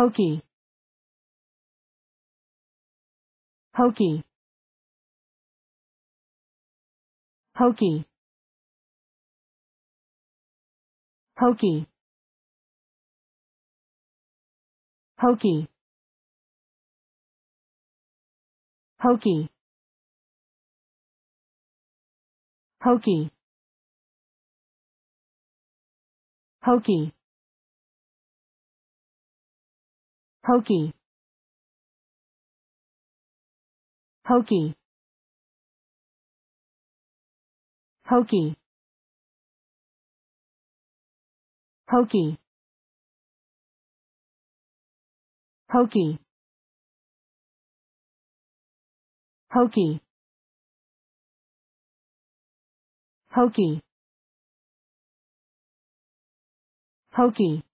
hokey hokey hokey hokey hokey hokey hokey hokey Hokey. Hokey. Hokey. Hokey. Hokey. Hokey. Hokey. Hokey.